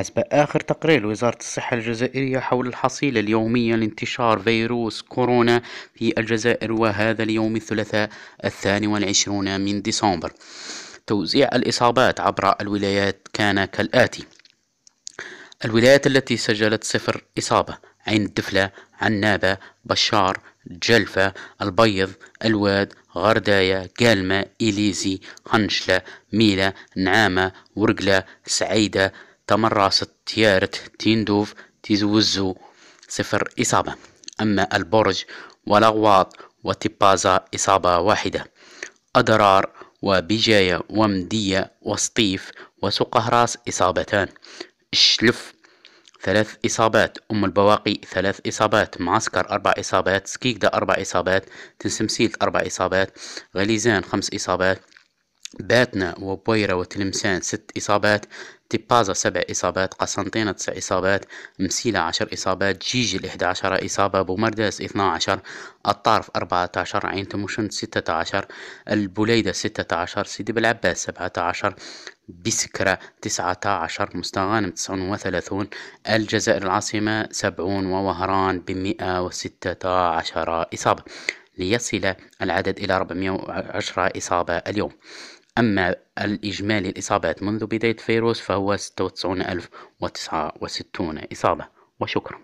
حسب آخر تقرير وزارة الصحة الجزائرية حول الحصيلة اليومية لانتشار فيروس كورونا في الجزائر وهذا اليوم الثلاثاء الثاني والعشرون من ديسمبر توزيع الإصابات عبر الولايات كان كالآتي الولايات التي سجلت صفر إصابة عين الدفلة عنابة بشار جلفة البيض الواد غرداية قالمة إليزي خنشلة ميلة نعامة ورقلة سعيدة تمرست تيارت تيندوف تيزوزو صفر إصابة أما البرج والأغواط وتبازا إصابة واحدة أدرار وبجاية ومدية وسطيف وسقهراس إصابتان شلف ثلاث إصابات أم البواقي ثلاث إصابات معسكر أربع إصابات سكيكدا أربع إصابات تنسمسيلت أربع إصابات غليزان خمس إصابات باتنا وبويرة وتلمسان ست إصابات تيبازا سبع إصابات قسنطينة تسع إصابات مسيلة عشر إصابات جيجل إحدى عشر إصابة بومرداس اثنا عشر الطارف أربعة عشر عين تموشن ستة عشر البوليدة ستة عشر سيدي بالعباس سبعة عشر بسكرة تسعة عشر مستغانم تسعون وثلاثون الجزائر العاصمة سبعون ووهران بمئة وستة عشر إصابة ليصل العدد إلى 410 إصابة اليوم أما الإجمالي الإصابات منذ بداية فيروس فهو 96069 إصابة وشكرا